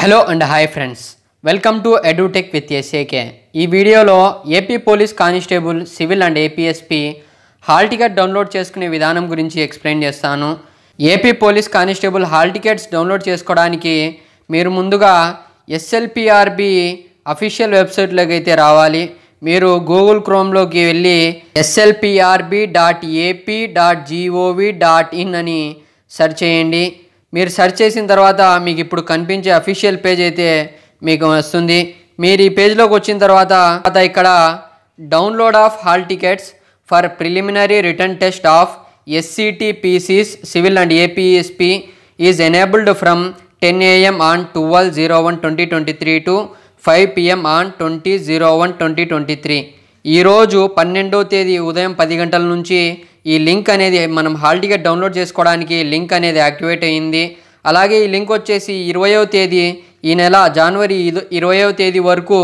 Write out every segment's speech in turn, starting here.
hello and hi friends welcome to Edutech with S A K ఈ వీడియోలో AP police constable civil and APSP hall ticket download చేసుకునే విధానం గురించి explain చేస్తాను AP police constable hall tickets download చేసుకోవడానికి మీరు ముందుగా ఎస్ఎల్పిఆర్బి అఫీషియల్ వెబ్సైట్లోకి అయితే రావాలి మీరు గూగుల్ క్రోమ్లోకి వెళ్ళి SLPRB dot AP dot gov dot in అని సెర్చ్ చేయండి మీరు సెర్చ్ చేసిన తర్వాత మీకు ఇప్పుడు కనిపించే అఫీషియల్ పేజ్ అయితే మీకు వస్తుంది మీరు ఈ పేజ్లోకి వచ్చిన తర్వాత ఇక్కడ download of hall tickets for preliminary written test of SCT PCs civil and APSP is enabled from ten AM on twelve zero one twenty twenty three to five PM on twenty zero one twenty twenty three ఈరోజు పన్నెండో తేదీ ఉదయం పది గంటల నుంచి ఈ link అనేది మనం హాల్ టికెట్ డౌన్లోడ్ చేసుకోవడానికి లింక్ అనేది యాక్టివేట్ అయ్యింది అలాగే ఈ లింక్ వచ్చేసి ఇరవయో తేదీ ఈ నెల జనవరి ఇరవయో తేదీ వరకు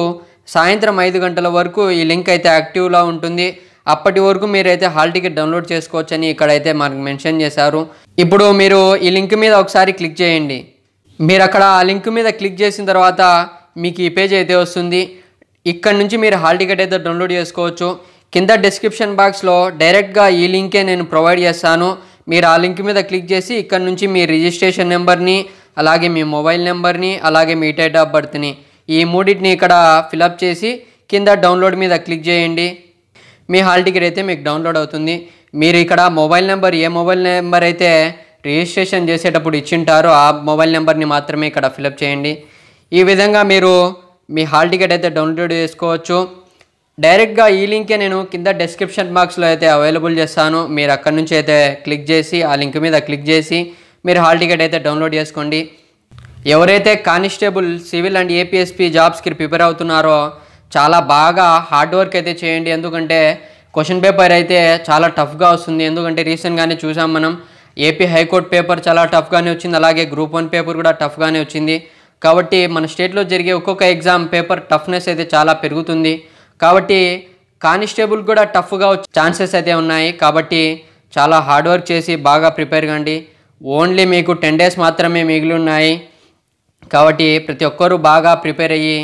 సాయంత్రం ఐదు గంటల వరకు ఈ లింక్ అయితే యాక్టివ్లో ఉంటుంది అప్పటి వరకు మీరైతే హాల్ టికెట్ డౌన్లోడ్ చేసుకోవచ్చని ఇక్కడైతే మనకు మెన్షన్ చేశారు ఇప్పుడు మీరు ఈ లింక్ మీద ఒకసారి క్లిక్ చేయండి మీరు అక్కడ ఆ లింక్ మీద క్లిక్ చేసిన తర్వాత మీకు ఈ పేజ్ అయితే వస్తుంది ఇక్కడ నుంచి మీరు హాల్ టికెట్ అయితే డౌన్లోడ్ చేసుకోవచ్చు కింద డిస్క్రిప్షన్ బాక్స్లో డైరెక్ట్గా ఈ లింకే నేను ప్రొవైడ్ చేస్తాను మీరు ఆ లింక్ మీద క్లిక్ చేసి ఇక్కడ నుంచి మీ రిజిస్ట్రేషన్ నెంబర్ని అలాగే మీ మొబైల్ నెంబర్ని అలాగే మీ డేట్ ఆఫ్ బర్త్ని ఈ మూడింటిని ఇక్కడ ఫిలప్ చేసి కింద డౌన్లోడ్ మీద క్లిక్ చేయండి మీ హాల్ టికెట్ అయితే మీకు డౌన్లోడ్ అవుతుంది మీరు ఇక్కడ మొబైల్ నెంబర్ ఏ మొబైల్ నెంబర్ అయితే రిజిస్ట్రేషన్ చేసేటప్పుడు ఇచ్చింటారో ఆ మొబైల్ నెంబర్ని మాత్రమే ఇక్కడ ఫిలప్ చేయండి ఈ విధంగా మీరు మీ హాల్ టికెట్ అయితే డౌన్లోడ్ చేసుకోవచ్చు డైరెక్ట్గా ఈ లింకే నేను కింద డిస్క్రిప్షన్ బాక్స్లో అయితే అవైలబుల్ చేస్తాను మీరు అక్కడి నుంచి అయితే క్లిక్ చేసి ఆ లింక్ మీద క్లిక్ చేసి మీరు హాల్ టికెట్ అయితే డౌన్లోడ్ చేసుకోండి ఎవరైతే కానిస్టేబుల్ సివిల్ అండ్ ఏపీఎస్పీ జాబ్స్కి ప్రిపేర్ అవుతున్నారో చాలా బాగా హార్డ్ వర్క్ అయితే చేయండి ఎందుకంటే క్వశ్చన్ పేపర్ అయితే చాలా టఫ్గా వస్తుంది ఎందుకంటే రీసెంట్గానే చూసాం మనం ఏపీ హైకోర్టు పేపర్ చాలా టఫ్గానే వచ్చింది అలాగే గ్రూప్ వన్ పేపర్ కూడా టఫ్గానే వచ్చింది కాబట్టి మన స్టేట్లో జరిగే ఒక్కొక్క ఎగ్జామ్ పేపర్ టఫ్నెస్ అయితే చాలా పెరుగుతుంది కాబట్టి కానిస్టేబుల్ కూడా టఫ్గా ఛాన్సెస్ అయితే ఉన్నాయి కాబట్టి చాలా హార్డ్ వర్క్ చేసి బాగా ప్రిపేర్ కండి ఓన్లీ మీకు టెన్ డేస్ మాత్రమే మిగిలి ఉన్నాయి కాబట్టి ప్రతి ఒక్కరూ బాగా ప్రిపేర్ అయ్యి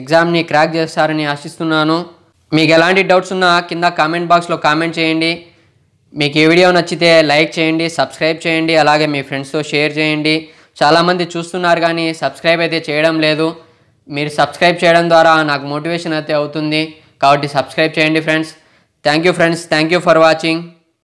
ఎగ్జామ్ని క్రాక్ చేస్తారని ఆశిస్తున్నాను మీకు ఎలాంటి డౌట్స్ ఉన్నా కింద కామెంట్ బాక్స్లో కామెంట్ చేయండి మీకు ఈ వీడియో నచ్చితే లైక్ చేయండి సబ్స్క్రైబ్ చేయండి అలాగే మీ ఫ్రెండ్స్తో షేర్ చేయండి చాలామంది చూస్తున్నారు కానీ సబ్స్క్రైబ్ అయితే చేయడం లేదు మీరు సబ్స్క్రైబ్ చేయడం ద్వారా నాకు మోటివేషన్ అయితే అవుతుంది కాబట్టి సబ్స్క్రైబ్ చేయండి friends thank you friends thank you for watching